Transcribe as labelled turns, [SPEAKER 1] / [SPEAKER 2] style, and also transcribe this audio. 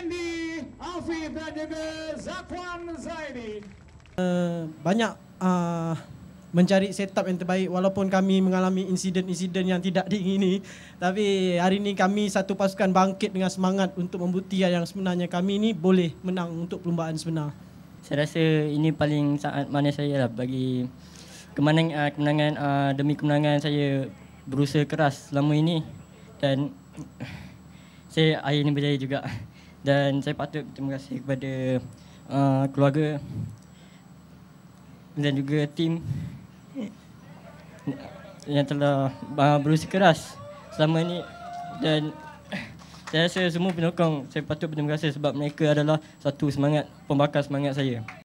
[SPEAKER 1] Randy Alfi dan juga Zakwan Zaidi.
[SPEAKER 2] Uh, eh, banyak uh, mencari setup yang terbaik walaupun kami mengalami insiden-insiden yang tidak diingini tapi hari ini kami satu pasukan bangkit dengan semangat untuk membuktikan yang sebenarnya kami ini boleh menang untuk perlumbaan sebenar.
[SPEAKER 3] Saya rasa ini paling saat mana saya lah bagi ah, kemenangan, uh, ah, kemenangan uh, demi kemenangan saya berusaha keras selama ini dan eh, saya akhirnya berjaya juga dan saya patut berterima kasih kepada uh, keluarga dan juga tim yang telah uh, berusaha keras selama ini dan saya rasa semua penyokong saya patut berterima kasih sebab mereka adalah
[SPEAKER 1] satu semangat pembakar semangat saya